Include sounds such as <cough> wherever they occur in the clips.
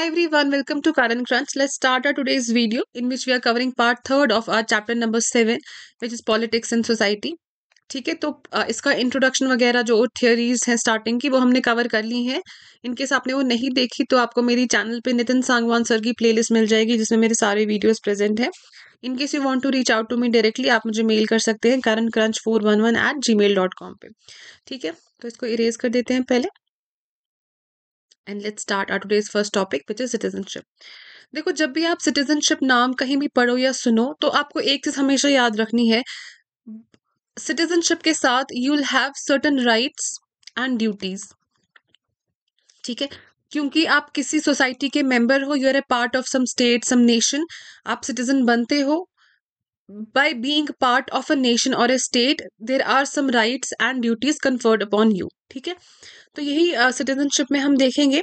Hi everyone, welcome to Karan Crunch. Let's start our today's video in which we are covering part third of our chapter number seven, which is politics and society. ठीक है तो इसका introduction वगैरह जो theories हैं starting की वो हमने कवर कर ली है इनकेस आपने वो नहीं देखी तो आपको मेरी चैनल पे नितिन सांगवान सर की प्लेलिस्ट मिल जाएगी जिसमें मेरे सारे वीडियोस प्रेजेंट हैं in case you want to reach out to me directly आप मुझे मेल कर सकते हैं Karan crunch four one one eight Gmail dot com पर ठीक है तो इसको इरेज कर देते हैं पहले and let's start our today's first topic which is citizenship देखो जब भी आप सिटीजनशिप नाम कहीं भी पढ़ो या सुनो तो आपको एक चीज हमेशा याद रखनी है सिटीजनशिप के साथ you will have certain rights and duties ठीक है क्योंकि आप किसी सोसाइटी के मेंबर हो you are a part of some state some nation आप सिटीजन बनते हो by being part of a nation or a state there are some rights and duties conferred upon you ठीक है तो यही सिटीजनशिप uh, में हम देखेंगे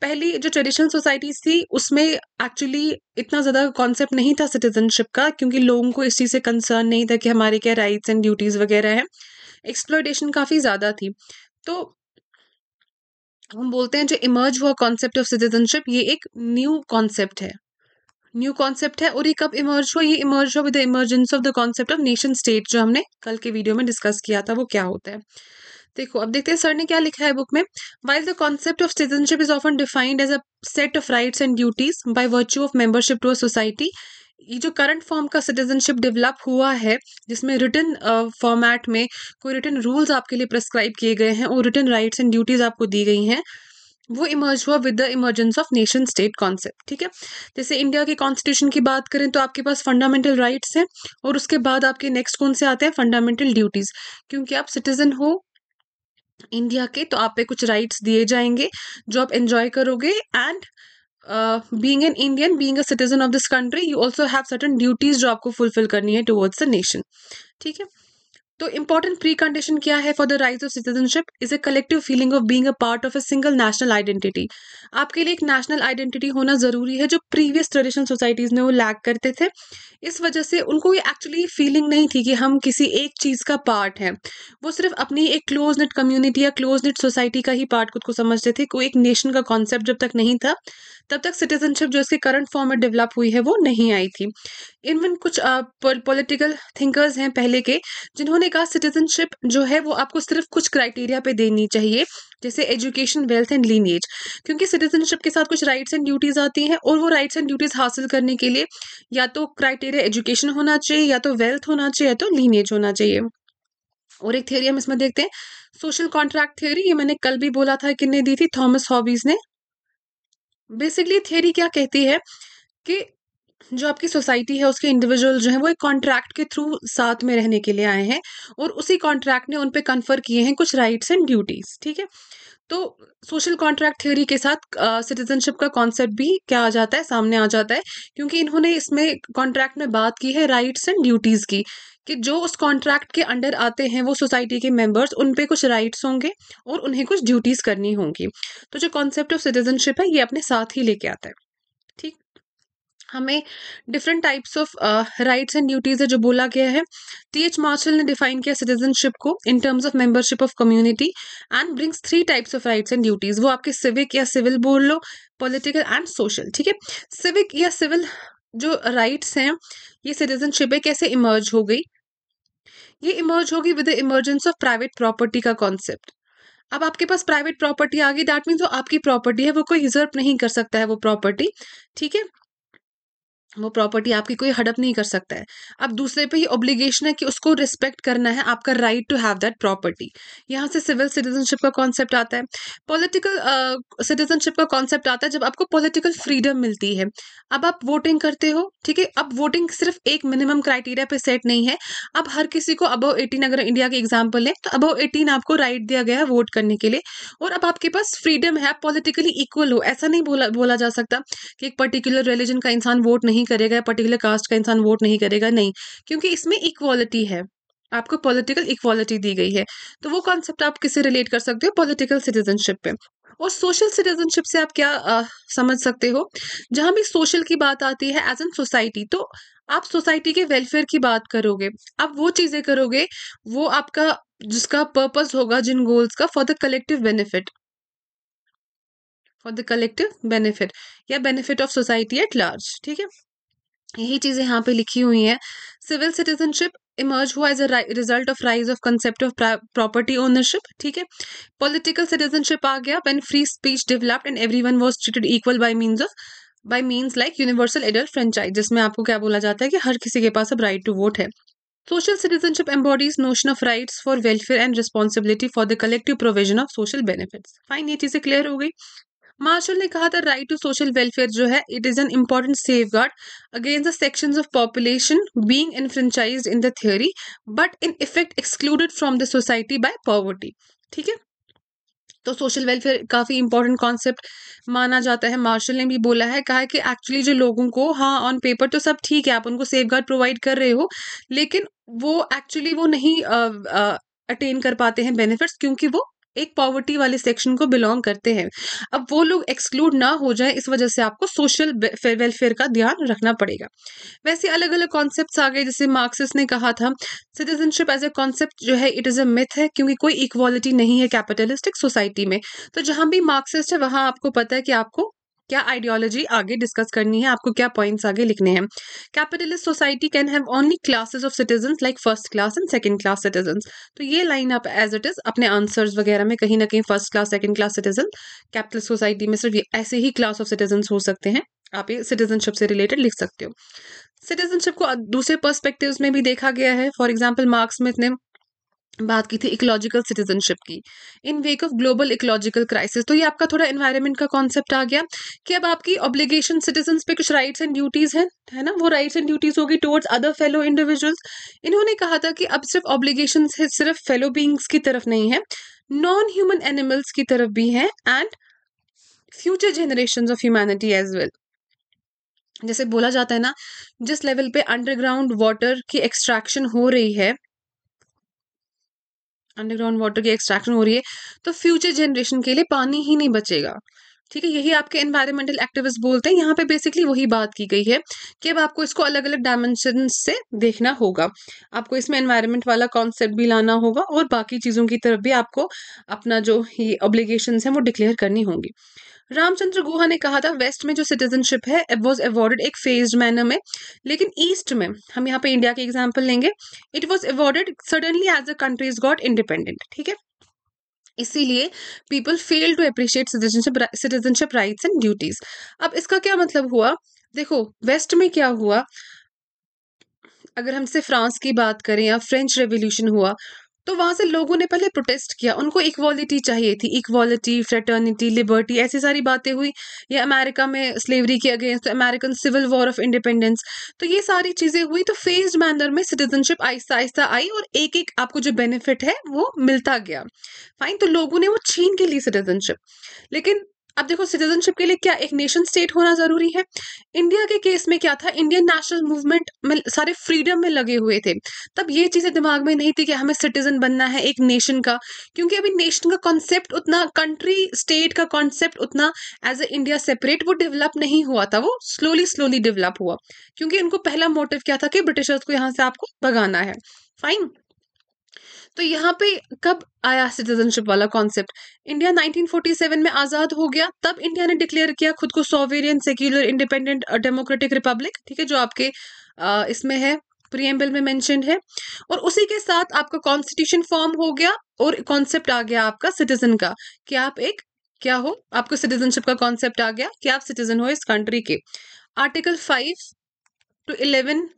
पहली जो ट्रेडिशनल सोसाइटीज थी उसमें एक्चुअली इतना ज़्यादा कॉन्सेप्ट नहीं था सिटीजनशिप का क्योंकि लोगों को इस चीज़ से कंसर्न नहीं था कि हमारे क्या राइट्स एंड ड्यूटीज़ वगैरह हैं एक्सप्लोटेशन काफ़ी ज़्यादा थी तो हम बोलते हैं जो इमर्ज हुआ कॉन्सेप्ट ऑफ सिटीजनशिप ये एक न्यू कॉन्सेप्ट है न्यू कॉन्सेप्ट है और ये कब इमर्ज हुआ ये इमर्ज हुआ with the of the concept of nation state जो हमने कल के वीडियो में डिस्कस किया था वो क्या होता है देखो अब देखते हैं सर ने क्या लिखा है बुक में while the concept of citizenship is often defined as a set of rights and duties by virtue of membership to a society ये जो करंट फॉर्म का सिटीजनशिप डेवलप हुआ है जिसमें रिटर्न फॉर्मेट में कोई रिटर्न रूल्स आपके लिए प्रेस्क्राइब किए गए हैं और रिटर्न राइट्स एंड ड्यूटीज़ आपको दी गई हैं वो इमर्ज हुआ with the emergence of nation state concept ठीक है जैसे इंडिया के कॉन्स्टिट्यूशन की बात करें तो आपके पास फंडामेंटल राइट्स हैं और उसके बाद आपके नेक्स्ट कौन से आते हैं फंडामेंटल ड्यूटीज़ क्योंकि आप सिटीजन हो इंडिया के तो आप पे कुछ राइट्स दिए जाएंगे जो आप एंजॉय करोगे and being an Indian being a citizen of this country you also have certain duties जो आपको फुलफिल करनी है टुवर्ड्स द नेशन ठीक है तो इंपॉर्टेंट प्री कंडीशन क्या है for the right of citizenship is a collective feeling of being a part of a single national identity आपके लिए एक नेशनल आइडेंटिटी होना जरूरी है जो प्रीवियस ट्रेडिशनल सोसाइटीज में वो लैक करते थे इस वजह से उनको ये एक्चुअली फीलिंग नहीं थी कि हम किसी एक चीज़ का पार्ट हैं वो सिर्फ अपनी एक क्लोज निट कम्युनिटी या क्लोज निट सोसाइटी का ही पार्ट खुद को समझते थे कोई एक नेशन का कॉन्सेप्ट जब तक नहीं था तब तक सिटीजनशिप जो इसके करंट फॉर्म में डेवलप हुई है वो नहीं आई थी इवन कुछ पॉलिटिकल थिंकर्स हैं पहले के जिन्होंने कहा सिटीजनशिप जो है वो आपको सिर्फ कुछ क्राइटेरिया पे देनी चाहिए जैसे एजुकेशन वेल्थ एंड लीनेज क्योंकि सिटीजनशिप के साथ कुछ राइट्स एंड ड्यूटीज़ आती हैं और वो राइट्स एंड ड्यूटीज़ हासिल करने के लिए या तो क्राइटेरिया एजुकेशन होना चाहिए या तो वेल्थ होना चाहिए या तो लीनेज होना चाहिए और एक थियोरी हम इसमें देखते हैं सोशल कॉन्ट्रैक्ट थ्योरी ये मैंने कल भी बोला था किन्ने दी थी थॉमस हॉबीज ने बेसिकली थ्योरी क्या कहती है कि जो आपकी सोसाइटी है उसके इंडिविजुअल जो है वो एक कॉन्ट्रैक्ट के थ्रू साथ में रहने के लिए आए हैं और उसी कॉन्ट्रैक्ट ने उन पर कन्फर किए हैं कुछ राइट्स एंड ड्यूटीज़ ठीक है तो सोशल कॉन्ट्रैक्ट थ्योरी के साथ सिटीजनशिप uh, का कॉन्सेप्ट भी क्या आ जाता है सामने आ जाता है क्योंकि इन्होंने इसमें कॉन्ट्रैक्ट में बात की है राइट्स एंड ड्यूटीज़ की कि जो उस कॉन्ट्रैक्ट के अंडर आते हैं वो सोसाइटी के मेंबर्स उन पे कुछ राइट्स होंगे और उन्हें कुछ ड्यूटीज़ करनी होंगी तो जो कॉन्सेप्ट ऑफ सिटीजनशिप है ये अपने साथ ही लेके आता है ठीक हमें different types of rights and duties है जो बोला गया है टी एच मार्शल ने डिफाइन किया सिटीजनशिप को in terms of membership of community and brings three types of rights and duties वो आपके सिविक या सिविल बोल लो पॉलिटिकल एंड सोशल ठीक है सिविक या सिविल जो राइट्स हैं ये सिटीजनशिप है कैसे इमर्ज हो गई ये इमर्ज होगी with the emergence of private property का कॉन्सेप्ट अब आपके पास प्राइवेट प्रॉपर्टी आ गई दैट मीन्स जो आपकी प्रॉपर्टी है वो कोई रिजर्व नहीं कर सकता है वो प्रॉपर्टी ठीक है वो प्रॉपर्टी आपकी कोई हड़प नहीं कर सकता है अब दूसरे पे ही ऑब्लिगेशन है कि उसको रिस्पेक्ट करना है आपका right to have that property यहाँ से सिविल सिटीजनशिप का कॉन्सेप्ट आता है पॉलिटिकल सिटीजनशिप uh, का कॉन्सेप्ट आता है जब आपको पॉलिटिकल फ्रीडम मिलती है अब आप वोटिंग करते हो ठीक है अब वोटिंग सिर्फ एक मिनिमम क्राइटेरिया पे सेट नहीं है अब हर किसी को अबव एटीन अगर इंडिया की एग्जाम्पल लें तो अबव एटीन आपको राइट right दिया गया है वोट करने के लिए और अब आपके पास फ्रीडम है आप पॉलिटिकली इक्वल हो ऐसा नहीं बोला बोला जा सकता कि एक पर्टिकुलर रिलीजन का इंसान वोट नहीं नहीं करेगा या पर्टिकुलर कास्ट का इंसान वोट नहीं करेगा नहीं क्योंकि इसमें इक्वालिटी है आपको पॉलिटिकल इक्वालिटी दी गई है तो वो कॉन्सेप्ट आप किसे रिलेट कर सकते हो पॉलिटिकल सिटीजनशिप पे और सोशल सिटीजनशिप से आप क्या आ, समझ सकते हो जहाँ भी सोशल की बात आती है एज एन सोसाइटी तो आप सोसाइटी के वेलफेयर की बात करोगे आप वो चीज़ें करोगे वो आपका जिसका पर्पस होगा जिन गोल्स का for the collective benefit for the collective benefit या benefit of society at large ठीक है यही चीज़ें यहाँ पे लिखी हुई है सिविल सिटीजनशिप इमर्ज हुआ as a result of rise of concept of property ownership ठीक है पॉलिटिकल सिटीजनशिप आ गया when free speech developed and everyone was treated equal by means of by means like universal adult franchise जिसमें आपको क्या बोला जाता है कि हर किसी के पास अब राइट टू वोट है social citizenship embodies notion of right for welfare and responsibility for the collective provision of social benefit fine ये चीज़ें क्लियर हो गई मार्शल ने कहा था राइट टू सोशल वेलफेयर जो है it is an important safeguard against the section of population being enfranchise in the theory but in effect excluded from the society by poverty ठीक है तो सोशल वेलफेयर काफ़ी important concept माना जाता है martial ने भी बोला है कहा है कि एक्चुअली जो लोगों को हाँ ऑन पेपर तो सब ठीक है आप उनको सेफ गार्ड प्रोवाइड कर रहे हो लेकिन वो एक्चुअली वो नहीं अटेन कर पाते हैं बेनिफिट्स क्योंकि वो एक पॉवर्टी वाले सेक्शन को बिलोंग करते हैं अब वो लोग एक्सक्लूड ना हो जाए इस वजह से आपको सोशल वेलफेयर का ध्यान रखना पड़ेगा वैसे अलग अलग कॉन्सेप्ट आ गए जैसे मार्क्सिस ने कहा था सिटीजनशिप एज ए कॉन्सेप्ट जो है इट इज़ अ मिथ है क्योंकि कोई इक्वालिटी नहीं है कैपिटलिस्टिक सोसाइटी में तो जहां भी मार्क्सिस्ट है वहां आपको पता है कि आपको क्या आइडियोलॉजी आगे डिस्कस करनी है आपको क्या पॉइंट्स आगे लिखने हैं capitalist society can have only classes of citizen like first class and second class citizen तो ये लाइन आप एज इट इज अपने आंसर्स वगैरह में कहीं ना कहीं first class second class citizen capitalist society में सिर्फ ऐसे ही क्लास ऑफ सिटीजन हो सकते हैं आप ये सिटीजनशिप से रिलेटेड लिख सकते हो सिटीजनशिप को दूसरे पर्सपेक्टिव में भी देखा गया है फॉर एग्जाम्पल मार्क्स में इतने बात की थी इकोलॉजिकल सिटीजनशिप की in wake of global ecological crisis तो ये आपका थोड़ा एनवायरमेंट का कॉन्सेप्ट आ गया कि अब आपकी ऑब्लिगेशन सिटीजन पे कुछ राइट्स एंड ड्यूटीज़ हैं है ना वो राइट्स एंड ड्यूटीज़ होगी टुवर्ड्स अदर फेलो इंडिविजुअल्स इन्होंने कहा था कि अब सिर्फ ऑब्लिगेशन सिर्फ फेलो बींग्स की तरफ नहीं है नॉन ह्यूमन एनिमल्स की तरफ भी हैं and future generation of humanity as well जैसे बोला जाता है ना जिस लेवल पे अंडरग्राउंड वाटर की एक्सट्रैक्शन हो रही है अंडरग्राउंड वाटर की एक्सट्रैक्शन हो रही है तो फ्यूचर जनरेशन के लिए पानी ही नहीं बचेगा ठीक है यही आपके एनवायरमेंटल एक्टिविस्ट बोलते हैं यहाँ पे बेसिकली वही बात की गई है कि अब आपको इसको अलग अलग डायमेंशन से देखना होगा आपको इसमें एनवायरमेंट वाला कॉन्सेप्ट भी लाना होगा और बाकी चीज़ों की तरफ भी आपको अपना जो ये ऑब्लिगेशन है वो डिक्लेयर करनी होंगी रामचंद्र गुहा ने कहा था वेस्ट में जो सिटीजनशिप है वॉज अवॉर्डेड एक फेज मैनर में लेकिन ईस्ट में हम यहाँ पे इंडिया के एग्जाम्पल लेंगे it was awarded suddenly as the countries got independent ठीक है इसीलिए people fail to appreciate citizenship citizenship rights and duties अब इसका क्या मतलब हुआ देखो वेस्ट में क्या हुआ अगर हमसे फ्रांस की बात करें या फ्रेंच रेवोल्यूशन हुआ तो वहाँ से लोगों ने पहले प्रोटेस्ट किया उनको इक्वालिटी चाहिए थी इक्वालिटी फ्रेटर्निटी लिबर्टी ऐसी सारी बातें हुई या अमेरिका में स्लेवरी के against American civil war of independence तो ये सारी चीज़ें हुई तो फेज्ड मैनर में सिटीजनशिप आहिस्ता आहिस्ता आई और एक एक आपको जो बेनिफिट है वो मिलता गया फाइन तो लोगों ने वो छीन के लिए सिटीजनशिप लेकिन अब देखो सिटीजनशिप के लिए क्या एक नेशन स्टेट होना जरूरी है इंडिया के केस में क्या था इंडियन नेशनल मूवमेंट में सारे फ्रीडम में लगे हुए थे तब ये चीज़ें दिमाग में नहीं थी कि हमें सिटीजन बनना है एक नेशन का क्योंकि अभी नेशन का कॉन्सेप्ट उतना कंट्री स्टेट का कॉन्सेप्ट उतना एज ए इंडिया सेपरेट वो डेवलप नहीं हुआ था वो स्लोली स्लोली डेवलप हुआ क्योंकि इनको पहला मोटिव क्या था कि ब्रिटिशर्स को यहाँ से आपको भगाना है फाइन तो यहाँ पे कब आया सिटीजनशिप वाला कॉन्सेप्ट इंडिया 1947 में आज़ाद हो गया तब इंडिया ने डिक्लेयर किया खुद को sovereign secular independent democratic republic ठीक है जो आपके आ, इसमें है प्रियम्बल में मेंशन है और उसी के साथ आपका कॉन्स्टिट्यूशन फॉर्म हो गया और कॉन्सेप्ट आ गया आपका सिटीजन का कि आप एक क्या हो आपको सिटीजनशिप का कॉन्सेप्ट आ गया कि आप सिटीजन हो इस कंट्री के आर्टिकल फाइव टू इलेवन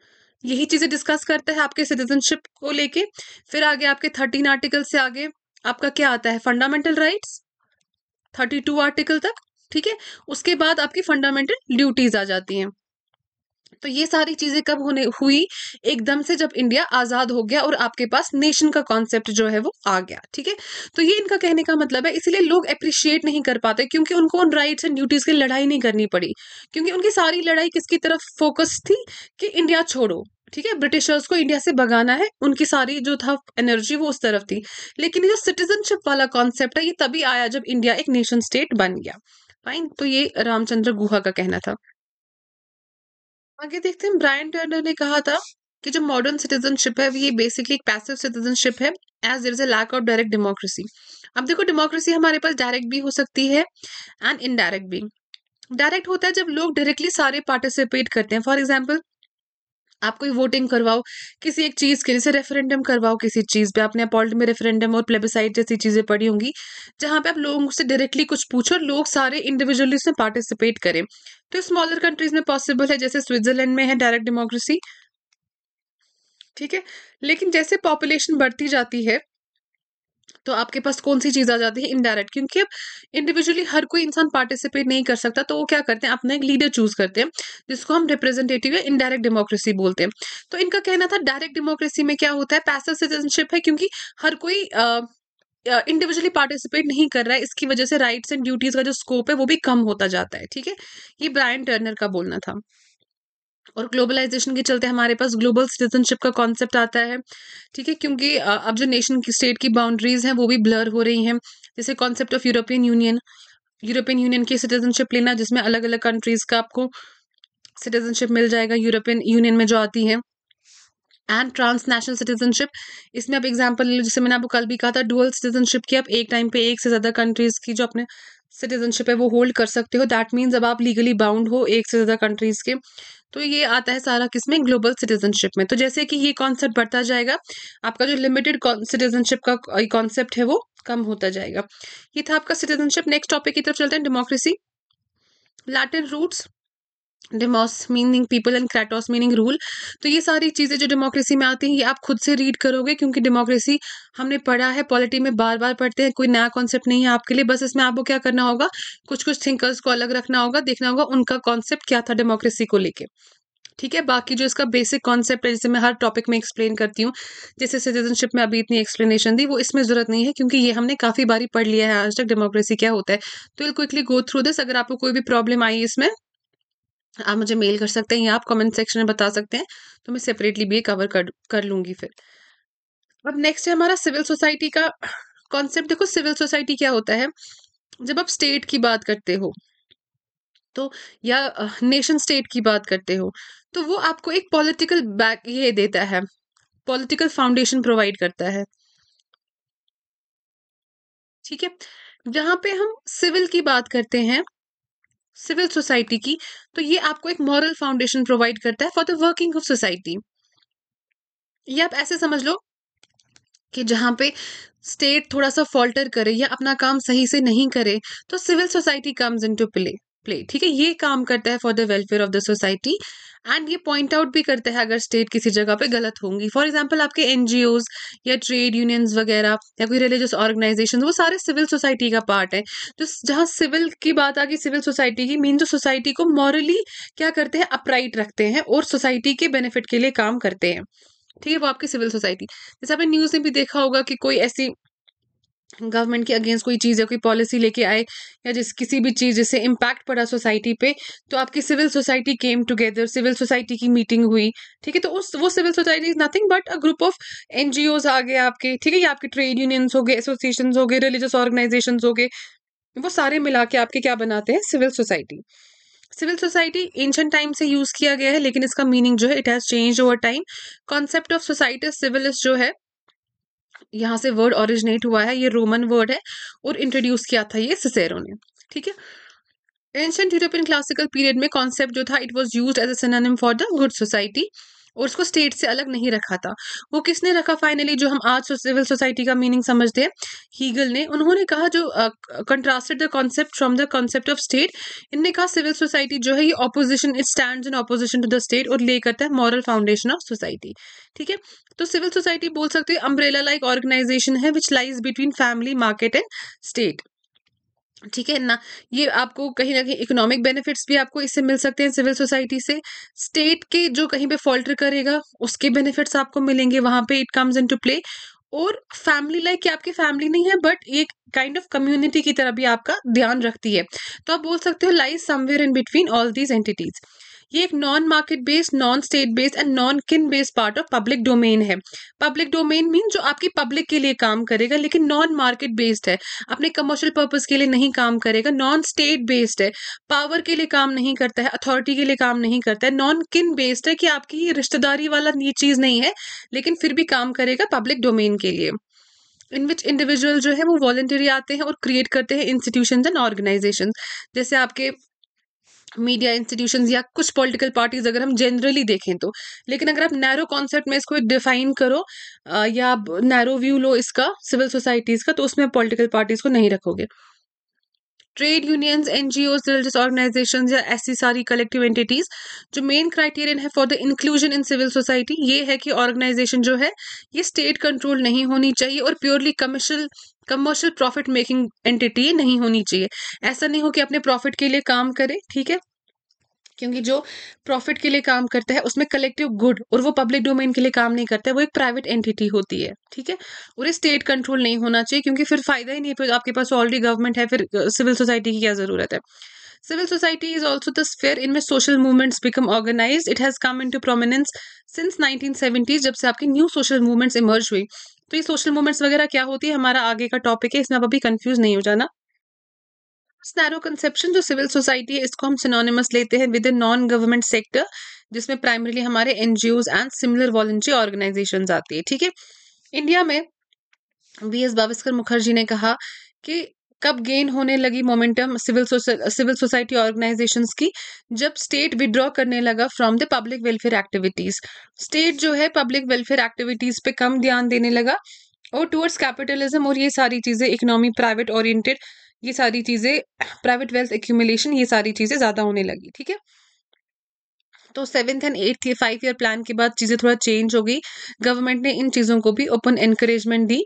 यही चीज़ें डिस्कस करते हैं आपके सिटीजनशिप को लेके फिर आगे आपके थर्टीन आर्टिकल से आगे आपका क्या आता है fundamental rights thirty two article तक ठीक है उसके बाद आपकी फंडामेंटल ड्यूटीज आ जाती हैं तो ये सारी चीज़ें कब होने हुई एकदम से जब इंडिया आज़ाद हो गया और आपके पास नेशन का कॉन्सेप्ट जो है वो आ गया ठीक है तो ये इनका कहने का मतलब है इसीलिए लोग अप्रिशिएट नहीं कर पाते क्योंकि उनको उन राइट्स एंड ड्यूटीज़ की लड़ाई नहीं करनी पड़ी क्योंकि उनकी सारी लड़ाई किसकी तरफ फोकस थी कि इंडिया छोड़ो ठीक है ब्रिटिशर्स को इंडिया से भगाना है उनकी सारी जो था एनर्जी वो उस तरफ थी लेकिन ये जो सिटीजनशिप वाला कॉन्सेप्ट है ये तभी आया जब इंडिया एक नेशन स्टेट बन गया फाइन तो ये रामचंद्र गुहा का कहना था आगे देखते हैं ब्रायन टर्नर ने कहा था कि जो मॉडर्न सिटीजनशिप है ये बेसिकली एक पैसिव सिटीजनशिप है as there is a lack of direct democracy अब देखो डेमोक्रेसी हमारे पास डायरेक्ट भी हो सकती है एंड इनडायरेक्ट भी डायरेक्ट होता है जब लोग डायरेक्टली सारे पार्टिसिपेट करते हैं फॉर एग्जाम्पल आप कोई वोटिंग करवाओ किसी एक चीज़ के जैसे रेफरेंडम करवाओ किसी चीज़ पे आपने अपॉल्ट में रेफरेंडम और प्लेबिसाइड जैसी चीज़ें पढ़ी होंगी जहाँ पे आप लोगों से डायरेक्टली कुछ पूछो और लोग सारे इंडिविजुअली उसमें पार्टिसिपेट करें तो स्मॉलर कंट्रीज में पॉसिबल है जैसे स्विट्जरलैंड में है डायरेक्ट डेमोक्रेसी ठीक है लेकिन जैसे पॉपुलेशन बढ़ती जाती है तो आपके पास कौन सी चीज़ आ जाती है इनडायरेक्ट क्योंकि अब इंडिविजुअली हर कोई इंसान पार्टिसिपेट नहीं कर सकता तो वो क्या करते हैं अपना एक लीडर चूज करते हैं जिसको हम रिप्रेजेंटेटिव या इनडायरेक्ट डेमोक्रेसी बोलते हैं तो इनका कहना था डायरेक्ट डेमोक्रेसी में क्या होता है पैसा सिटीजनशिप है क्योंकि हर कोई आ, इंडिविजुअली पार्टिसिपेट नहीं कर रहा है इसकी वजह से राइट्स एंड ड्यूटीज़ का जो स्कोप है वो भी कम होता जाता है ठीक है ये ब्रायन टर्नर का बोलना था और ग्लोबलाइजेशन के चलते हमारे पास ग्लोबल सिटीजनशिप का कॉन्सेप्ट आता है ठीक है क्योंकि अब जो नेशन की स्टेट की बाउंड्रीज हैं वो भी ब्लर हो रही हैं जैसे concept of European Union European Union की सिटीजनशिप लेना जिसमें अलग अलग कंट्रीज़ का आपको सिटीजनशिप मिल जाएगा यूरोपियन यूनियन में जो आती है एंड ट्रांसनेशनल सिटीजनशिप इसमें आप एग्जाम्पल ले लो जैसे मैंने आपको कल भी कहा था डुअल सिटीजनशिप की आप एक टाइम पे एक से ज़्यादा कंट्रीज़ की जो अपने सिटीजनशिप है वो होल्ड कर सकते हो दैट मीन्स अब आप लीगली बाउंड हो एक से ज़्यादा कंट्रीज़ के तो ये आता है सारा किसमें ग्लोबल सिटीजनशिप में तो जैसे कि ये कॉन्सेप्ट बढ़ता जाएगा आपका जो लिमिटेड सिटीजनशिप का कॉन्सेप्ट है वो कम होता जाएगा ये था आपका सिटीजनशिप नेक्स्ट टॉपिक की तरफ चलते हैं democracy Latin roots demos meaning people and kratos meaning rule तो ये सारी चीज़ें जो डेमोक्रेसी में आती हैं ये आप खुद से रीड करोगे क्योंकि डेमोक्रेसी हमने पढ़ा है पॉलिटी में बार बार पढ़ते हैं कोई नया कॉन्सेप्ट नहीं है आपके लिए बस इसमें आपको क्या करना होगा कुछ कुछ थिंकर्स को अलग रखना होगा देखना होगा उनका कॉन्सेप्ट क्या था डेमोक्रेसी को लेकर ठीक है बाकी जो इसका बेसिक कॉन्सेप्ट है जैसे मैं हर टॉपिक में एक्सप्लेन करती हूँ जैसे सिटीजनशिप में अभी इतनी एक्सप्लेनेशन दी वो इसमें जरूरत नहीं है क्योंकि ये हमने काफ़ी बारी पढ़ लिया है आज तक डेमोक्रेसी क्या होता है तो will quickly go through this अगर आपको कोई भी प्रॉब्लम आई इसमें आप मुझे मेल कर सकते हैं या आप कमेंट सेक्शन में बता सकते हैं तो मैं सेपरेटली भी कवर कर कर लूंगी फिर अब नेक्स्ट है हमारा सिविल सोसाइटी का कॉन्सेप्ट देखो सिविल सोसाइटी क्या होता है जब आप स्टेट की बात करते हो तो या नेशन स्टेट की बात करते हो तो वो आपको एक पॉलिटिकल बैक ये देता है पॉलिटिकल फाउंडेशन प्रोवाइड करता है ठीक है जहां पे हम सिविल की बात करते हैं सिविल सोसाइटी की तो ये आपको एक मॉरल फाउंडेशन प्रोवाइड करता है for the working of society ये आप ऐसे समझ लो कि जहां पे स्टेट थोड़ा सा फॉल्टर करे या अपना काम सही से नहीं करे तो civil society comes into play play ठीक है ये काम करता है for the welfare of the society and ये पॉइंट आउट भी करते हैं अगर स्टेट किसी जगह पे गलत होंगी फॉर एग्जाम्पल आपके एन या ट्रेड यूनियंस वगैरह या कोई रिलीजियस ऑर्गेनाइजेशन वो सारे सिविल सोसाइटी का पार्ट है जो जहाँ सिविल की बात आ गई सिविल सोसाइटी की मीन जो सोसाइटी को मॉरली क्या करते हैं अपराइट रखते हैं और सोसाइटी के बेनिफिट के लिए काम करते हैं ठीक है वो आपकी सिविल सोसाइटी जैसे आपने न्यूज़ में भी देखा होगा कि कोई ऐसी गवर्नमेंट के अगेंस्ट कोई चीज़ या कोई पॉलिसी लेके आए या जिस किसी भी चीज़ जिससे इम्पैक्ट पड़ा सोसाइटी पे तो आपकी civil society came together civil society की मीटिंग हुई ठीक है तो उस वो civil society is nothing but a group of एन आ गए आपके ठीक है या आपके ट्रेड यूनियंस हो गए एसोसिएशन हो गए रिलीजियस ऑर्गेनाइजेशन हो गए वो सारे मिला के आपके क्या बनाते हैं civil society civil society ancient time से यूज़ किया गया है लेकिन इसका मीनिंग जो है it has change over time concept of society सिविलिस्ट जो है यहाँ से वर्ड ओरिजिनेट हुआ है ये रोमन वर्ड है और इंट्रोड्यूस किया था ये सिसेरो ने ठीक है एंशंट यूरोपियन क्लासिकल पीरियड में कॉन्सेप्ट जो था इट वॉज यूज एज एनिम फॉर द गुड सोसाइटी और उसको स्टेट से अलग नहीं रखा था वो किसने रखा फाइनली जो हम आज सिविल सोसाइटी का मीनिंग समझते हैं हीगल ने उन्होंने कहा जो contrasted the concept from the concept of state इनने कहा सिविल सोसाइटी जो है ये opposition it stand in opposition to the state और ले करता है मॉरल फाउंडेशन ऑफ सोसाइटी ठीक है तो सिविल सोसाइटी बोल सकते हैं अम्ब्रेला लाइक ऑर्गेनाइजेशन है which lies between family market and state ठीक है ना ये आपको कहीं ना कहीं इकोनॉमिक बेनिफिट्स भी आपको इससे मिल सकते हैं सिविल सोसाइटी से स्टेट के जो कहीं पे फॉल्टर करेगा उसके बेनिफिट्स आपको मिलेंगे वहाँ पे it comes into play और फैमिली लाइक कि आपकी फैमिली नहीं है बट एक काइंड ऑफ कम्युनिटी की तरह भी आपका ध्यान रखती है तो आप बोल सकते हो lies somewhere in between all these entities ये एक non market based non state based and non kin based part of public domain है पब्लिक डोमेन मीन जो आपकी पब्लिक के लिए काम करेगा लेकिन नॉन मार्केट बेस्ड है अपने कमर्शियल पर्पज के लिए नहीं काम करेगा नॉन स्टेट बेस्ड है पावर के लिए काम नहीं करता है अथॉरिटी के लिए काम नहीं करता है नॉन किन बेस्ड है कि आपकी रिश्तेदारी वाला ये चीज़ नहीं है लेकिन फिर भी काम करेगा पब्लिक डोमेन के लिए इन विच इंडिविजुअल जो है वो वॉलेंटियर आते हैं और क्रिएट करते हैं इंस्टीट्यूशन एंड ऑर्गेनाइजेशन जैसे आपके मीडिया इंस्टीट्यूशन या कुछ पॉलिटिकल पार्टीज अगर हम जनरली देखें तो लेकिन अगर आप नैरो कॉन्सेप्ट में इसको डिफाइन करो या आप नैरो व्यू लो इसका सिविल सोसाइटीज़ का तो उसमें पॉलिटिकल पार्टीज़ को नहीं रखोगे ट्रेड यूनियंस एन जी ओज रिलीजियस ऑर्गेनाइजेशन या ऐसी सारी कलेक्टिव एंटिटीज़ जो मेन क्राइटेरियन है for the inclusion in civil society ये है कि ऑर्गेनाइजेशन जो है ये स्टेट कंट्रोल नहीं होनी चाहिए और purely commercial commercial profit making entity नहीं होनी चाहिए ऐसा नहीं हो कि अपने प्रॉफिट के लिए काम करे ठीक है क्योंकि जो प्रॉफिट के लिए काम करता है उसमें कलेक्टिव गुड और वो पब्लिक डोमेन के लिए काम नहीं करता है वो एक प्राइवेट एंटिटी होती है ठीक है और ये स्टेट कंट्रोल नहीं होना चाहिए क्योंकि फिर फायदा ही नहीं है आपके पास ऑलरेडी गवर्नमेंट है फिर सिविल सोसाइटी की क्या ज़रूरत है society is also also the sphere in social movements become organise it has come into prominence since nineteen जब से आपकी न्यू सोशल मूवमेंट्स इमर्ज हुई तो ये सोशल मूवमेंट्स वगैरह क्या होती है हमारा आगे का टॉपिक है इसमें आप अभी कंफ्यूज नहीं हो जाना इट्स नैरो कंसेप्शन जो सिविल सोसाइटी है इसको हम सिनोनिमस लेते हैं with in non government sector जिसमें प्राइमरीली हमारे NGO and similar volunteer organisation आती है ठीक है इंडिया में वी एस बावस्कर मुखर्जी ने कहा कि कब गेन होने लगी momentum civil civil society organisation की जब स्टेट विड्रॉ करने लगा from the public welfare activities state जो है पब्लिक वेलफेयर एक्टिविटीज पे कम ध्यान देने लगा और टूवर्ड्स कैपिटलिज्म और ये सारी चीज़ें इकोनॉमी प्राइवेट ओरिएंटेड ये सारी चीज़ें प्राइवेट वेल्थ एक्यूमुलेशन ये सारी चीज़ें ज़्यादा होने लगी ठीक है तो सेवन्थ एंड एट्थ ये फाइव ईयर प्लान के बाद चीज़ें थोड़ा चेंज हो गई गवर्नमेंट ने इन चीज़ों को भी ओपन एनकरेजमेंट दी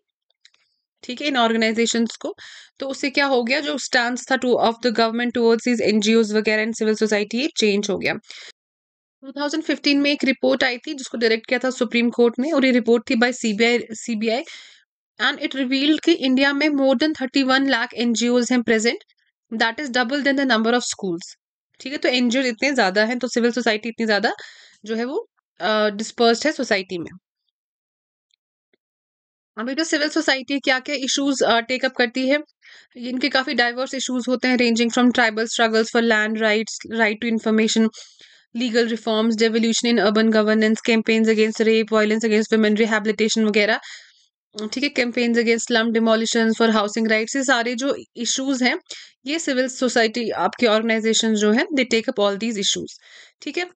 ठीक है इन ऑर्गेनाइजेशन को तो उससे क्या हो गया जो स्टैंड था to of the government towards is एन वगैरह एंड सिविल सोसाइटी ये चेंज हो गया 2015 में एक रिपोर्ट आई थी जिसको डायरेक्ट किया था सुप्रीम कोर्ट ने और ये रिपोर्ट थी by CBI CBI and it revealed that India may more than 31 lakh NGOs हैं present. That is double than the number of schools. ठीक है तो एन इतने ज़्यादा हैं तो सिविल सोसाइटी इतनी ज़्यादा जो है वो डिस्पर्स uh, है सोसाइटी में अभी तो सिविल सोसाइटी क्या क्या इशूज टेकअप करती है इनके काफ़ी डाइवर्स इशूज होते हैं ranging from tribal struggles for land rights right to information legal reforms devolution in urban governance campaigns against rape violence against women rehabilitation वगैरह ठीक है campaigns against slum demolition for housing rights ये सारे जो issues हैं ये civil society आपके organisation जो है they take up all these issues ठीक है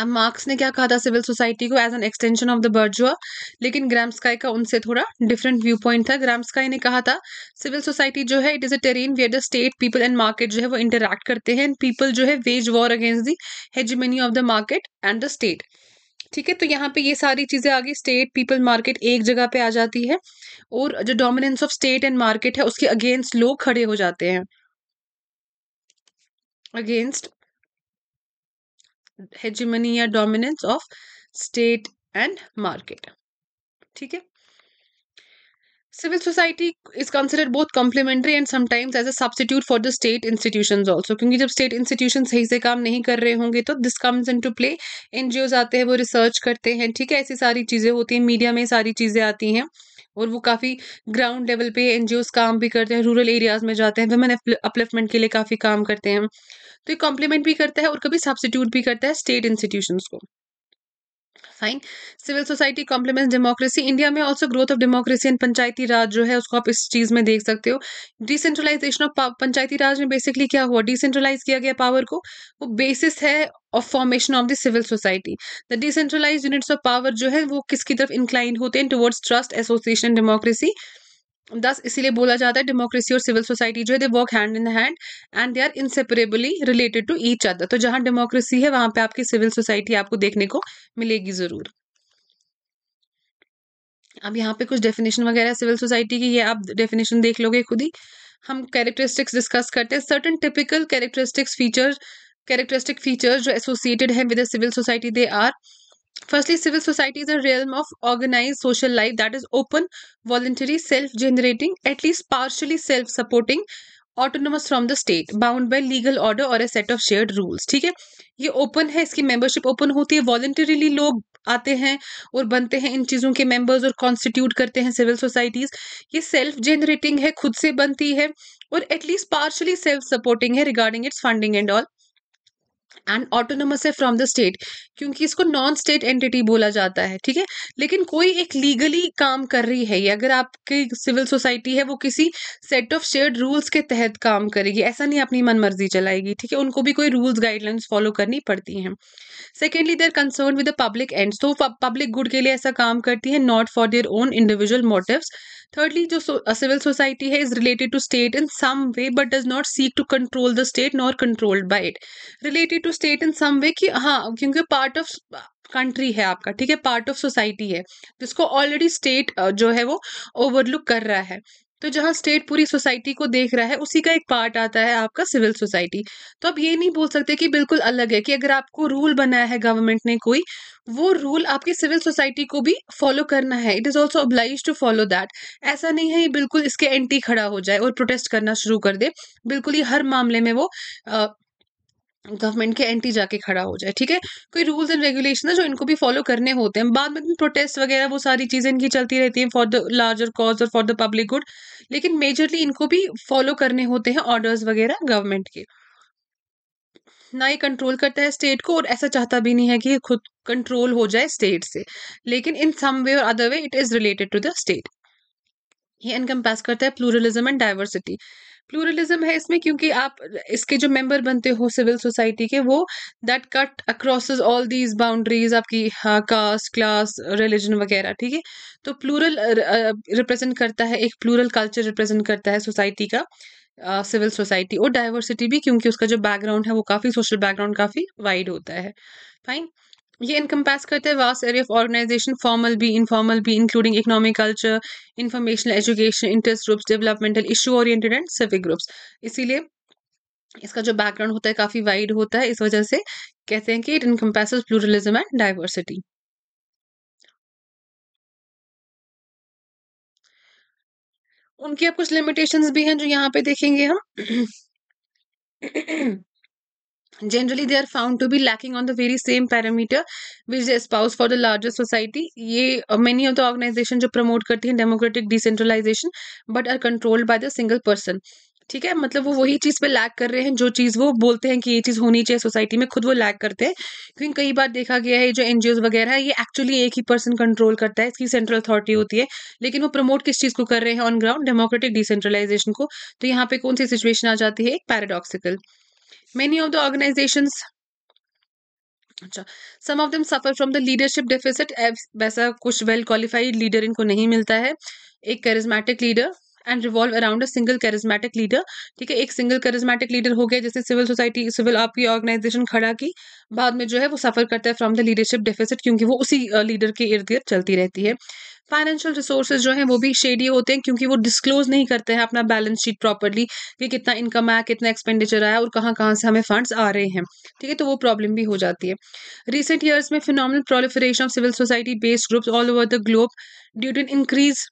अब मार्क्स ने क्या कहा था सिविल सोसाइटी को as an extension of the bourgeois लेकिन ग्रामस्काई का उनसे थोड़ा डिफरेंट व्यू पॉइंट था ग्रामस्काई ने कहा था सिविल सोसाइटी जो है it is a terrain where the state people and market जो है वो इंटरेक्ट करते हैं एंड पीपल जो है wage war against the hegemony of the market and the state ठीक है तो यहाँ पे ये सारी चीज़ें आ गई स्टेट पीपल मार्केट एक जगह पे आ जाती है और जो dominance of state and market है उसके अगेंस्ट लोग खड़े हो जाते हैं अगेंस्ट हेजमनी या dominance of state and market ठीक है सिविल सोसाइटी इज कंसिडर बहुत complementary and sometimes as a substitute for the state institution also क्योंकि जब स्टेट इंस्टीट्यूशन सही से काम नहीं कर रहे होंगे तो this comes to play N G Os आते हैं वो रिसर्च करते हैं ठीक है ऐसी सारी चीज़ें होती हैं मीडिया में सारी चीज़ें आती हैं और वो काफ़ी ग्राउंड लेवल पे एन जी ओज काम भी करते हैं रूरल एरियाज़ में जाते हैं वुमेन अपलिफ्टमेंट के लिए काफ़ी काम करते हैं तो ये कॉम्प्लीमेंट भी करता है और कभी सब्सिट्यूट भी करता है स्टेट इंस्टीट्यूशन को fine civil society complement democracy India में also growth of democracy and Panchayati Raj जो है उसको आप इस चीज में देख सकते हो डिसेंट्रलाइजेशन ऑफ पंचायती राज में बेसिकली क्या हुआ डिसेंट्रलाइज किया गया पावर को वो बेसिस है of formation of the civil society the decentralise units of power जो है वो किसकी तरफ इंक्लाइन होते हैं टुवर्ड्स ट्रस्ट एसोसिएशन डेमोक्रेसी दस इसीलिए बोला जाता है डेमोक्रेसी और सिविल सोसाइटी जो है they work hand in hand and they are inseparably related to each other तो जहां डेमोक्रेसी है वहां पे आपकी सिविल सोसाइटी आपको देखने को मिलेगी ज़रूर अब यहाँ पे कुछ डेफिनेशन वगैरह सिविल सोसाइटी की ये आप डेफिनेशन देख लोगे खुद ही हम कैरेक्टरिस्टिक्स डिस्कस करते हैं certain typical characteristics feature characteristic features जो एसोसिएटेड है with civil society they are Firstly, civil society is a realm of organized social life that is open, voluntary, self generating, at least partially self supporting, autonomous from the state bound by legal order और a set of shared rules ठीक है ये open है इसकी membership open होती है voluntarily लोग आते हैं और बनते हैं इन चीज़ों के मेंबर्स और कॉन्स्टिट्यूट करते हैं सिविल सोसाइटीज़ ये सेल्फ जनरेटिंग है खुद से बनती है और एटलीस्ट पार्शली सेल्फ सपोर्टिंग है regarding its funding and all and autonomous है फ्रॉम द स्टेट क्योंकि इसको नॉन स्टेट एंटिटी बोला जाता है ठीक है लेकिन कोई एक लीगली काम कर रही है या अगर आपकी सिविल सोसाइटी है वो किसी सेट ऑफ शेयर्ड रूल्स के तहत काम करेगी ऐसा नहीं अपनी मन मर्जी चलाएगी ठीक है उनको भी कोई रूल्स गाइडलाइंस फॉलो करनी पड़ती हैं secondly their concern with the public ends तो पब्लिक गुड के लिए ऐसा काम करती है not for their own individual motives thirdly जो सिविल सोसाइटी है is related to state in some way but does not seek to control the state nor controlled by it related to state in some way कि हाँ क्योंकि part of country है आपका ठीक है part of society है जिसको already state uh, जो है वो ओवरलुक कर रहा है तो जहाँ स्टेट पूरी सोसाइटी को देख रहा है उसी का एक पार्ट आता है आपका सिविल सोसाइटी तो अब ये नहीं बोल सकते कि बिल्कुल अलग है कि अगर आपको रूल बनाया है गवर्नमेंट ने कोई वो रूल आपकी सिविल सोसाइटी को भी फॉलो करना है it is also obliged to follow that ऐसा नहीं है ये बिल्कुल इसके एंटी खड़ा हो जाए और प्रोटेस्ट करना शुरू कर दे बिल्कुल ही हर मामले में वो आ, गवर्नमेंट के एंटी जाके खड़ा हो जाए ठीक है कोई रूल्स एंड रेगुलेशन है जो इनको भी फॉलो करने होते हैं बाद में प्रोटेस्ट तो वगैरह वो सारी चीज़ें इनकी चलती रहती हैं फॉर द लार्जर कॉज और फॉर द पब्लिक गुड लेकिन मेजरली इनको भी फॉलो करने होते हैं ऑर्डर्स वगैरह गवर्नमेंट के ना ही कंट्रोल करता है स्टेट को और ऐसा चाहता भी नहीं है कि खुद कंट्रोल हो जाए स्टेट से लेकिन इन सम वे और other way it is related to the state ये इनकम्पेस करता है प्लूरलिज्म एंड डाइवर्सिटी प्लूरलिज्म है इसमें क्योंकि आप इसके जो मेंबर बनते हो सिविल सोसाइटी के वो that cut across all these boundaries आपकी कास्ट क्लास रिलीजन वगैरह ठीक है तो प्लूरल रिप्रेजेंट करता है एक प्लूरल कल्चर रिप्रेजेंट करता है सोसाइटी का सिविल uh, सोसाइटी और डाइवर्सिटी भी क्योंकि उसका जो बैकग्राउंड है वो काफ़ी सोशल बैकग्राउंड काफ़ी वाइड होता है फाइन ये इनकम्पैस करते हैं vast area of organisation formal भी इनफॉर्मल भी including economic culture information education interest groups developmental issue oriented and civic groups इसीलिए इसका जो बैकग्राउंड होता है काफ़ी वाइड होता है इस वजह से कहते हैं कि it encompasses pluralism and diversity उनकी अब कुछ लिमिटेशंस भी हैं जो यहाँ पे देखेंगे हम <clears throat> generally they are found to be lacking on the very same parameter which espouse for the larger society ये मेनी ऑफ द ऑर्गेनाइजेशन जो प्रमोट करती हैं democratic decentralisation but are controlled by the single person ठीक है मतलब वो वही चीज पे लैक कर रहे हैं जो चीज वो बोलते हैं कि ये चीज होनी चाहिए सोसाइटी में खुद वो लैक करते हैं क्योंकि कई बार देखा गया है जो एनजीओ वगैरह है ये एक्चुअली एक ही पर्सन कंट्रोल करता है इसकी सेंट्रल अथॉरिटी होती है लेकिन वो प्रमोट किस चीज को कर रहे हैं ऑन ग्राउंड डेमोक्रेटिक डिसेंट्रलाइजेशन को तो यहाँ पे कौन सी सिचुएशन आ जाती है एक paradoxical many of the organizations अच्छा some of them suffer from the leadership deficit वैसा कुछ वेल क्वालिफाइड लीडर इनको नहीं मिलता है एक charismatic leader and revolve around a single charismatic leader ठीक है एक सिंगल कैरिज्मेटिक लीडर हो गया जैसे सिविल सोसाइटी सिविल आपकी ऑर्गेनाइजेशन खड़ा की बाद में जो है वो सफर करता है फ्रॉम द लीडरशिप डेफिसिट क्योंकि वो उसी लीडर के इर्द गिर्द चलती रहती है फाइनेंशियल रिसोर्सेज जो हैं वो भी शेडी होते हैं क्योंकि वो डिस्क्लोज नहीं करते हैं अपना बैलेंस शीट प्रॉपरली कि कितना इनकम आया कितना एक्सपेंडिचर आया और कहाँ कहाँ से हमें फंड्स आ रहे हैं ठीक है तो वो प्रॉब्लम भी हो जाती है रिसेंट ईयर्स में phenomenal proliferation of civil society based groups all over the globe due to increase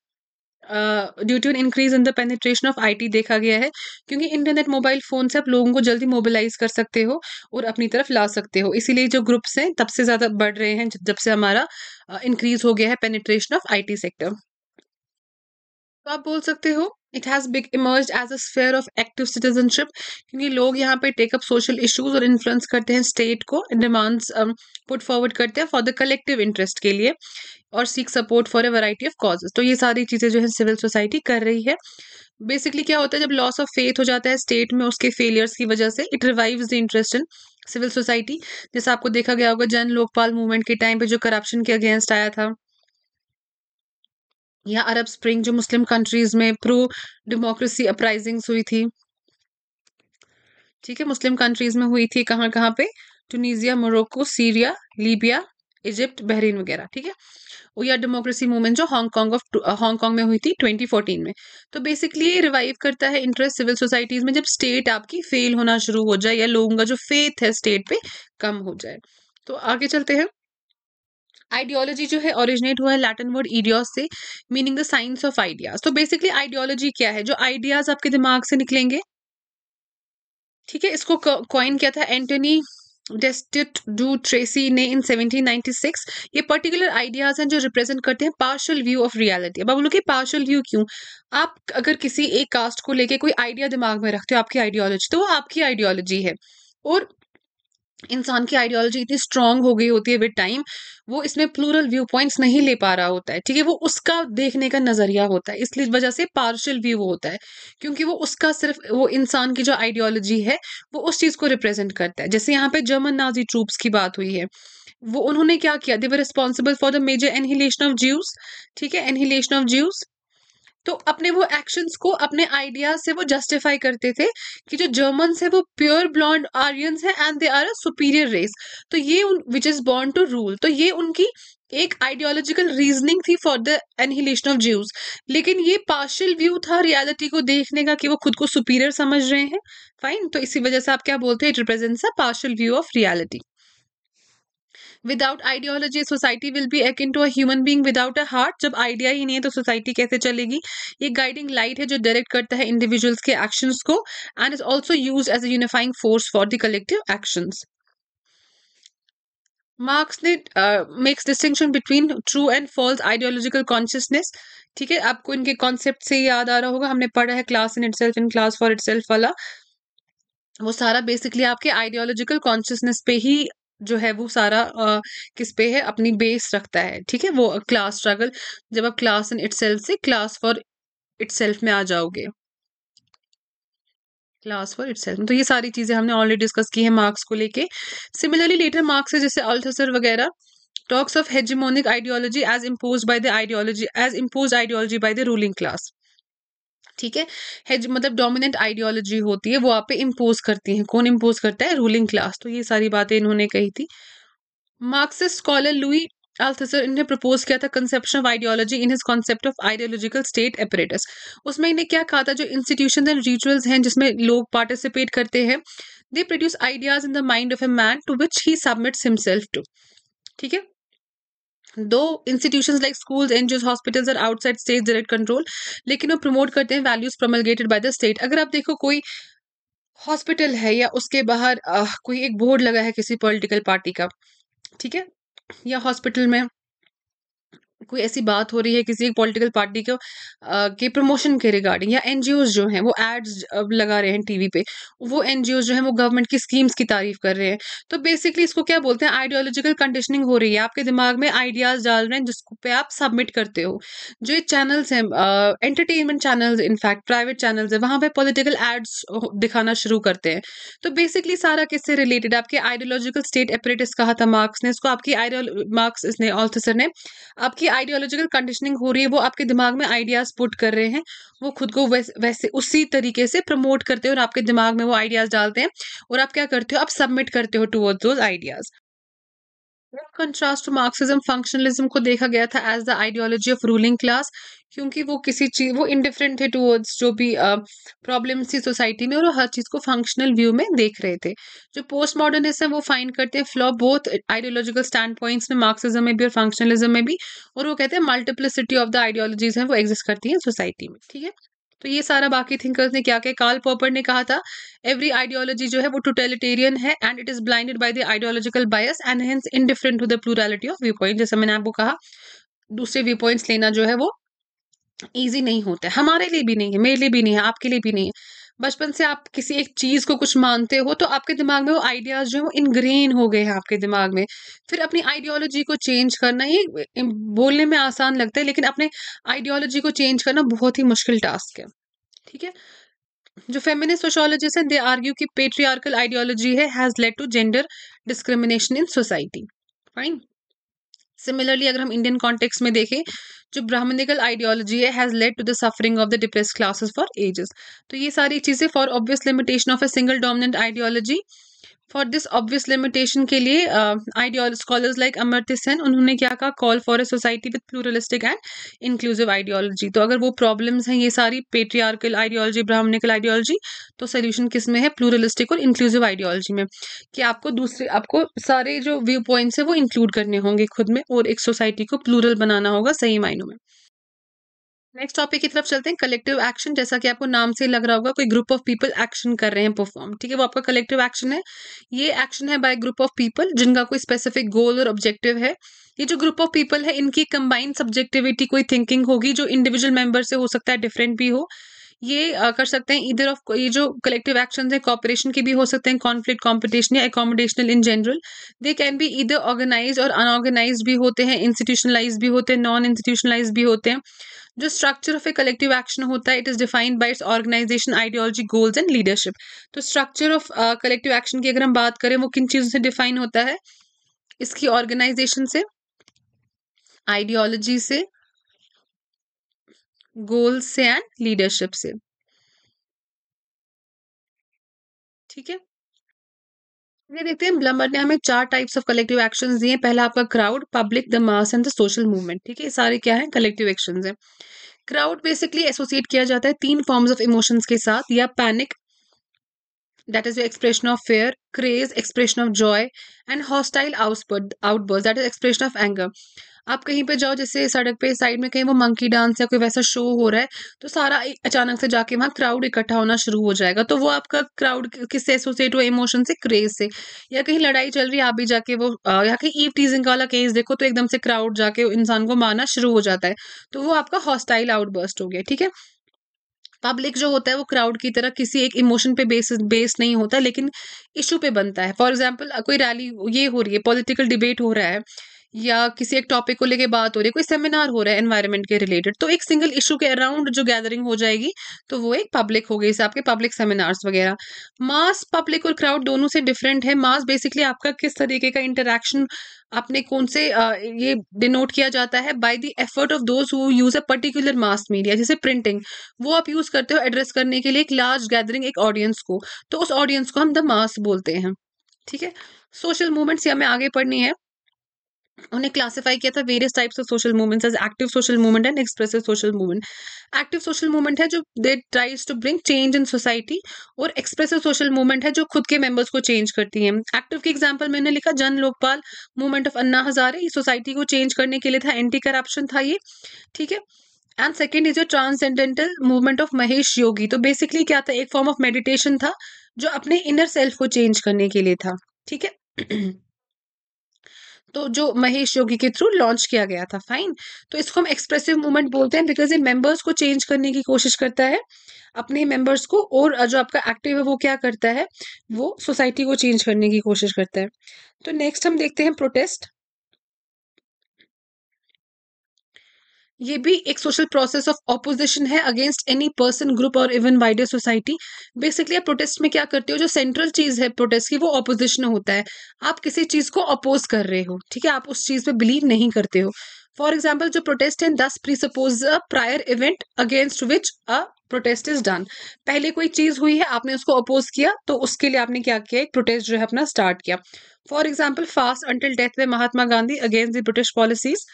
due to an increase in the penetration of IT देखा गया है क्योंकि इंटरनेट मोबाइल फ़ोन से आप लोगों को जल्दी मोबिलाइज कर सकते हो और अपनी तरफ ला सकते हो इसीलिए जो ग्रुप्स हैं तब से ज़्यादा बढ़ रहे हैं जब से हमारा इंक्रीज हो गया है पेनिट्रेशन ऑफ आई सेक्टर तो आप बोल सकते हो it has big emerge as a sphere of active citizenship क्योंकि लोग यहाँ पे टेकअप सोशल इशूज और इन्फ्लुएंस करते हैं स्टेट को डिमांड्स पुट फॉरवर्ड करते हैं फॉर द कलेक्टिव इंटरेस्ट के लिए और seek support for a variety of causes तो ये सारी चीज़ें जो है सिविल सोसाइटी कर रही है बेसिकली क्या होता है जब लॉस ऑफ फेथ हो जाता है स्टेट में उसके फेलियर्स की वजह से it revive the interest in civil society जैसे आपको देखा गया होगा जन लोकपाल मूवमेंट के टाइम पे जो करप्शन के अगेंस्ट आया था या अरब स्प्रिंग जो मुस्लिम कंट्रीज में प्रो डेमोक्रेसी अपराइजिंग्स हुई थी ठीक है मुस्लिम कंट्रीज में हुई थी कहाँ कहाँ पे Tunisia Morocco Syria Libya Egypt Bahrain वगैरह ठीक है या डेमोक्रेसी मूवमेंट जो हांगकांग ऑफ हांगकांग में हुई थी 2014 में तो बेसिकली ये रिवाइव करता है इंटरेस्ट सिविल सोसाइटीज में जब स्टेट आपकी फेल होना शुरू हो जाए या लोगों का जो फेथ है स्टेट पे कम हो जाए तो आगे चलते हैं आइडियोलॉजी जो है ओरिजिनेट हुआ है लैटिन वर्ड ईडियोस से meaning the science of ideas तो बेसिकली आइडियोलॉजी क्या है जो आइडियाज आपके दिमाग से निकलेंगे ठीक है इसको क्वाइन किया था एंटनी डेस्टिट डू ट्रेसी ने इन 1796 ये पर्टिकुलर आइडियाज हैं जो रिप्रेजेंट करते हैं पार्शल व्यू ऑफ रियलिटी अब हम लोग पार्शल व्यू क्यों आप अगर किसी एक कास्ट को लेके कोई आइडिया दिमाग में रखते हो आपकी आइडियोलॉजी तो वो आपकी आइडियोलॉजी है और इंसान की आइडियोलॉजी इतनी स्ट्रांग हो गई होती है विद टाइम वो इसमें प्लूरल व्यू पॉइंट्स नहीं ले पा रहा होता है ठीक है वो उसका देखने का नजरिया होता है इसलिए वजह से पार्शियल व्यू वो होता है क्योंकि वो उसका सिर्फ वो इंसान की जो आइडियोलॉजी है वो उस चीज़ को रिप्रेजेंट करता है जैसे यहाँ पे जर्मन नाजी ट्रूप्स की बात हुई है वो उन्होंने क्या किया they were responsible for the major annihilation of Jews ठीक है एनहिलेशन ऑफ ज्यूज तो अपने वो एक्शंस को अपने आइडिया से वो जस्टिफाई करते थे कि जो जर्मन है वो प्योर ब्लॉन्ड आर्यन है and they are a superior race तो ये which is born to rule तो ये उनकी एक आइडियोलॉजिकल रीजनिंग थी for the annihilation of Jews लेकिन ये पार्शियल व्यू था रियलिटी को देखने का कि वो खुद को सुपीरियर समझ रहे हैं फाइन तो इसी वजह से आप क्या बोलते हैं it represents a partial view of reality without ideology society will be akin to a being without a heart जब आइडिया ही नहीं है तो सोसाइटी कैसे चलेगी ये गाइडिंग लाइट है जो डायरेक्ट करता है इंडिविजुअल्स के एक्शंस को and is also use as a unifying force for the collective actions Marx ने makes distinction between true and false ideological consciousness ठीक है आपको इनके कॉन्सेप्ट से याद आ रहा होगा हमने पढ़ा है class in it in class for it वाला वो सारा बेसिकली आपके आइडियोलॉजिकल कॉन्शियसनेस पे ही जो है वो सारा आ, किस पे है अपनी बेस रखता है ठीक है वो क्लास स्ट्रगल जब आप क्लास इन इट से क्लास फॉर इट में आ जाओगे क्लास फॉर इट तो ये सारी चीज़ें हमने ऑलरेडी डिस्कस की है मार्क्स को लेके सिमिलरली लेटर मार्क्स है जैसे अल्थसर वगैरह talks of hegemonic ideology as impose by the ideology as impose ideology by the ruling class ठीक है हेज मतलब डोमिनेंट आइडियोलॉजी होती है वो आप पे इम्पोज करती हैं कौन इम्पोज करता है रूलिंग क्लास तो ये सारी बातें इन्होंने कही थी मार्क्सिस्ट स्कॉलर लुई अल्थसर इन्हें प्रपोज किया था conception of ideology in his concept of ideological state apparatus उसमें इन्हें क्या कहा था जो इंस्टीट्यूशन एंड रिचुअल्स हैं जिसमें लोग पार्टिसिपेट करते हैं they produce ideas in the mind of a man to which he submits himself to ठीक है दो institution like school N G hospitals और आउटसाइड स्टेट डायरेक्ट कंट्रोल लेकिन वो प्रमोट करते हैं values promulgated by the state अगर आप देखो कोई हॉस्पिटल है या उसके बाहर आ, कोई एक बोर्ड लगा है किसी पॉलिटिकल पार्टी का ठीक है या हॉस्पिटल में कोई ऐसी बात हो रही है किसी एक पॉलिटिकल पार्टी को के प्रमोशन के रिगार्डिंग या एनजीओ जो हैं वो एड्स लगा रहे हैं टीवी पे वो एनजीओ जो हैं वो गवर्नमेंट की स्कीम्स की तारीफ कर रहे हैं तो बेसिकली इसको क्या बोलते हैं आइडियोलॉजिकल कंडीशनिंग हो रही है आपके दिमाग में आइडियाज डाल रहे हैं जिसको पे आप सबमिट करते हो जो चैनल्स हैं entertainment channels in fact private channels हैं वहाँ पर पोलिटिकल एड्स दिखाना शुरू करते हैं तो बेसिकली सारा किससे रिलेटेड आपके आइडियोलॉजिकल स्टेट एपरेटिस कहा था मार्क्स ने इसको आपकी आइडियो मार्क्स इसने ऑल्थसर ने आपकी आइडियोलॉजिकल कंडीशनिंग हो रही है वो आपके दिमाग में आइडियाज़ पुट कर रहे हैं वो खुद को वैसे, वैसे उसी तरीके से प्रमोट करते हैं और आपके दिमाग में वो आइडियाज़ डालते हैं और आप क्या करते हो आप सबमिट करते हो toward those ideas contrast to Marxism functionalism को देखा गया था as the ideology of ruling class क्योंकि वो किसी चीज वो इनडिफरेंट थे टूवर्ड्स जो भी प्रॉब्लम्स uh, थी सोसाइटी में और हर चीज़ को फंक्शनल व्यू में देख रहे थे जो पोस्ट मॉडर्निस्ट है वो फाइन करते हैं flaw both ideological stand points में मार्क्सिज्म में भी और फंक्शनलिज्म में भी और वो कहते हैं मल्टीप्लिसिटी ऑफ द आइडियोलॉजीज हैं वो एग्जिस्ट करती हैं सोसाइटी में ठीक है तो ये सारा बाकी थिंकर्स ने क्या किया कार्ल पॉपर ने कहा था एवरी आइडियोलॉजी जो है वो टोटेलिटेरियन है and it is blinded by the ideological bias and hence indifferent to the plurality of view point जैसे मैंने आपको कहा दूसरे व्यू पॉइंट्स लेना जो है वो ईजी नहीं होता है हमारे लिए भी नहीं है मेरे लिए भी नहीं है आपके लिए भी नहीं है बचपन से आप किसी एक चीज़ को कुछ मानते हो तो आपके दिमाग में वो आइडियाज़ जो है वो इनग्रेन हो गए हैं आपके दिमाग में फिर अपनी आइडियोलॉजी को चेंज करना ये बोलने में आसान लगता है लेकिन अपने आइडियोलॉजी को चेंज करना बहुत ही मुश्किल टास्क है ठीक है जो फेमिनिस्ट सोशोलॉजिस्ट हैं दे आर्ग्यू कि पेट्रियार्कल आइडियोलॉजी है has led to gender discrimination in society fine similarly अगर हम इंडियन कॉन्टेक्स में देखें जो ब्राह्मणिकल आइडियोलॉजी है has led to the suffering of the depress classes for ages तो ये सारी चीज़ें for obvious limitation of a single dominant ideology for this obvious limitation के लिए आइडियोल स्कॉलर्स लाइक अमर्त्य सेन उन्होंने क्या कहा call for a society with pluralistic and inclusive ideology तो अगर वो प्रॉब्लम्स हैं ये सारी पेट्रियार्कल आइडियोलॉजी ब्राह्मणिकल आइडियोलॉजी तो सोल्यूशन किस में है प्लूरलिस्टिक और इंक्लूसिव आइडियोलॉजी में कि आपको दूसरे आपको सारे जो व्यू पॉइंट्स हैं वो इंक्लूड करने होंगे खुद में और एक सोसाइटी को प्लूरल बनाना होगा सही मायनों में नेक्स्ट टॉपिक की तरफ चलते हैं कलेक्टिव एक्शन जैसा कि आपको नाम से लग रहा होगा कोई ग्रुप ऑफ पीपल एक्शन कर रहे हैं परफॉर्म ठीक है वो आपका कलेक्टिव एक्शन है ये एक्शन है बाय ग्रुप ऑफ पीपल जिनका कोई स्पेसिफिक गोल और ऑब्जेक्टिव है ये जो ग्रुप ऑफ पीपल है इनकी कंबाइंड सब्जेक्टिविटी कोई थिंकिंग होगी जो इंडिविजुअल मेंबर से हो सकता है डिफरेंट भी हो ये आ, कर सकते हैं इधर ऑफ ये जो कलेक्टिव एक्शन है कॉपरेशन के भी हो सकते हैं कॉन्फ्लिक्ट कॉम्पिटिशन या accommodational in general they can be either organize और अनऑर्गेनाइज भी होते हैं इंस्टीट्यूशनलाइज भी होते हैं नॉन इंस्टीट्यूशनलाइज भी होते हैं जो structure of a collective action होता है it is defined by its organization ideology goals and leadership तो स्ट्रक्चर ऑफ कलेक्टिव एक्शन की अगर हम बात करें वो किन चीज़ों से डिफाइन होता है इसकी ऑर्गेनाइजेशन से आइडियोलॉजी से गोल्स से एंड लीडरशिप से ठीक है ये देखते हैं ब्लमर ने हमें चार टाइप्स ऑफ कलेक्टिव एक्शंस दिए पहला आपका crowd public the mass and the social movement ठीक है सारे क्या है कलेक्टिव एक्शंस हैं क्राउड बेसिकली एसोसिएट किया जाता है तीन फॉर्म्स ऑफ इमोशंस के साथ या panic that is your expression of fear craze expression of joy and hostile outburst outburst that is expression of आप कहीं पे जाओ जैसे सड़क पे साइड में कहीं वो मंकी डांस या कोई वैसा शो हो रहा है तो सारा अचानक से जाके वहाँ क्राउड इकट्ठा होना शुरू हो जाएगा तो वो आपका क्राउड किससे एसोसिएट हुआ इमोशन से क्रेज से या कहीं लड़ाई चल रही है आप भी जाके वो या कहीं ईव टीजिंग वाला केस देखो तो एकदम से क्राउड जाके इंसान को मारना शुरू हो जाता है तो वो आपका हॉस्टाइल आउटबर्स्ट हो गया ठीक है पब्लिक जो होता है वो क्राउड की तरह किसी एक इमोशन पे बेस बेस नहीं होता लेकिन इशू पे बनता है फॉर एग्जाम्पल कोई रैली ये हो रही है पॉलिटिकल डिबेट हो रहा है या किसी एक टॉपिक को लेके बात हो रही है कोई सेमिनार हो रहा है एनवायरमेंट के रिलेटेड तो एक सिंगल इशू के अराउंड जो गैदरिंग हो जाएगी तो वो एक पब्लिक हो गई आपके पब्लिक सेमिनार्स वगैरह मास पब्लिक और क्राउड दोनों से डिफरेंट है मास बेसिकली आपका किस तरीके का इंटरेक्शन आपने कौन से आ, ये डिनोट किया जाता है by the effort of those who use a particular mass media जैसे प्रिंटिंग वो आप यूज करते हो एड्रेस करने के लिए एक लार्ज गैदरिंग एक ऑडियंस को तो उस ऑडियंस को हम द मास बोलते हैं ठीक है सोशल मूवमेंट्स या हमें आगे पढ़नी है उन्हें क्लासिफाई किया था various types of social movements as active social movement and expressive social movement active social movement है जो they tries to bring change in society और एक्सप्रेसिव सोशल मूवमेंट है जो खुद के मेंबर्स को चेंज करती है एक्टिव के एग्जाम्पल मैंने लिखा Jan Lokpal movement of Anna Hazare society को चेंज करने के लिए था एंटी करप्शन था ये ठीक है and second is your transcendental movement of Mahesh Yogi तो बेसिकली क्या था एक फॉर्म ऑफ मेडिटेशन था जो अपने इनर सेल्फ को चेंज करने के लिए था ठीक है तो जो महेश योगी के थ्रू लॉन्च किया गया था फाइन तो इसको हम एक्सप्रेसिव मूवमेंट बोलते हैं बिकॉज ये मेंबर्स को चेंज करने की कोशिश करता है अपने मेंबर्स को और जो आपका एक्टिव है वो क्या करता है वो सोसाइटी को चेंज करने की कोशिश करता है तो नेक्स्ट हम देखते हैं प्रोटेस्ट ये भी एक सोशल प्रोसेस ऑफ ऑपोजिशन है अगेंस्ट एनी पर्सन ग्रुप और इवन वाइडर सोसाइटी बेसिकली आप प्रोटेस्ट में क्या करते हो जो सेंट्रल चीज है प्रोटेस्ट की वो ऑपोजिशन होता है आप किसी चीज को अपोज कर रहे हो ठीक है आप उस चीज पे बिलीव नहीं करते हो फॉर एग्जाम्पल जो प्रोटेस्ट है this presuppose prior event against which a protest is done पहले कोई चीज हुई है आपने उसको अपोज किया तो उसके लिए आपने क्या किया एक प्रोटेस्ट जो है अपना स्टार्ट किया for example fast until death में Mahatma Gandhi against the British policies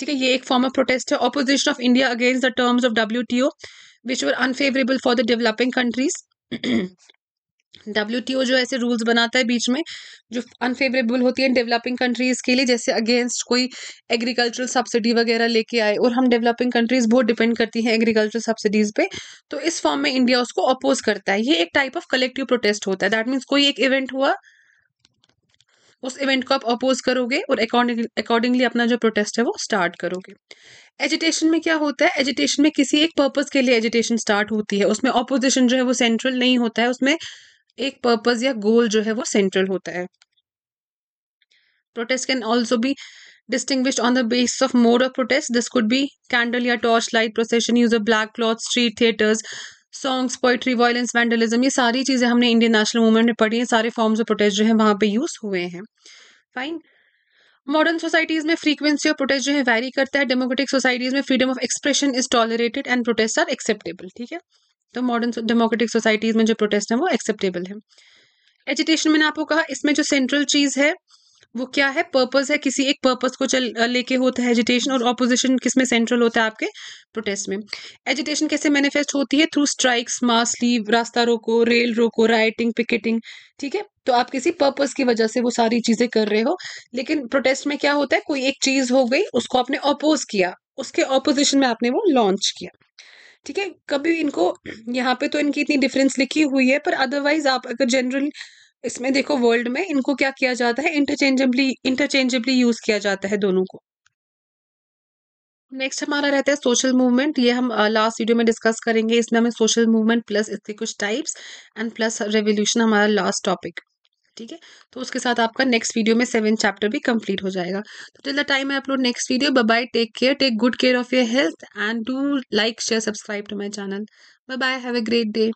ठीक है ये एक फॉर्म ऑफ प्रोटेस्ट है opposition of India against the terms of W T O which were unfavourable for the developing countries W T O जो ऐसे rules बनाता है बीच में जो अनफेवरेबल होती है डेवलपिंग कंट्रीज़ के लिए जैसे अगेंस्ट कोई एग्रीकल्चरल सब्सिडी वगैरह लेके आए और हम डेवलपिंग कंट्रीज़ बहुत डिपेंड करती हैं एग्रीकल्चरल सब्सिडीज़ पे तो इस फॉर्म में इंडिया उसको अपोज करता है ये एक टाइप ऑफ कलेक्टिव प्रोटेस्ट होता है दैट मीन्स कोई एक इवेंट हुआ उस इवेंट को आप अपोज करोगे और अकॉर्डिंगली अपना जो प्रोटेस्ट है वो स्टार्ट करोगे एजिटेशन में क्या होता है एजिटेशन में किसी एक पर्पज के लिए एजिटेशन स्टार्ट होती है उसमें अपोजिशन जो है वो सेंट्रल नहीं होता है उसमें एक पर्पज या गोल जो है वो सेंट्रल होता है प्रोटेस्ट कैन ऑल्सो भी distinguish on the base of mode of protest this could could candle या torch light procession use of black cloth street theatres songs poetry violence vandalism ये सारी चीज़ें हमने इंडियन नेशनल मूवमेंट में पढ़ी हैं सारे फॉर्म्स ऑफ प्रोटेस्ट जो है वहाँ पे यूज़ हुए हैं फाइन मॉडर्न सोसाइटीज़ में फ्रीक्वेंसी ऑफ प्रोटेस्ट जो है वैरी करता है डेमोक्रेटिक सोसाइटीज़ में freedom of expression is tolerated and protest are acceptable ठीक है तो मॉडर्न डेमोक्रेटिक सोसाइटीज़ में जो प्रोटेस्ट है वो एक्सेप्टेबल है एजुटेशन मैंने आपको कहा इसमें जो सेंट्रल चीज़ है वो क्या है पर्पस है किसी एक पर्पस को चल लेके होता है एजिटेशन और ऑपोजिशन किस में सेंट्रल होता है आपके प्रोटेस्ट में एजिटेशन कैसे मैनिफेस्ट होती है थ्रू स्ट्राइक्स मास लीव रास्ता रोको रेल रोको राइटिंग पिकेटिंग ठीक है तो आप किसी पर्पस की वजह से वो सारी चीजें कर रहे हो लेकिन प्रोटेस्ट में क्या होता है कोई एक चीज हो गई उसको आपने अपोज किया उसके ऑपोजिशन में आपने वो लॉन्च किया ठीक है कभी इनको यहाँ पे तो इनकी इतनी डिफरेंस लिखी हुई है पर अदरवाइज आप अगर जनरल इसमें देखो वर्ल्ड में इनको क्या किया जाता है इंटरचेंजेबली इंटरचेंजेबली यूज किया जाता है दोनों को नेक्स्ट हमारा रहता है सोशल मूवमेंट ये हम लास्ट वीडियो में डिस्कस करेंगे इसमें हमें सोशल मूवमेंट प्लस इसके कुछ टाइप्स एंड प्लस रेवोल्यूशन हमारा लास्ट टॉपिक ठीक है तो उसके साथ आपका नेक्स्ट वीडियो में सेवन चैप्टर भी कंप्लीट हो जाएगा तो till the time I upload next video bye bye take care take good care of your health and do like share subscribe to my channel bye bye have a great day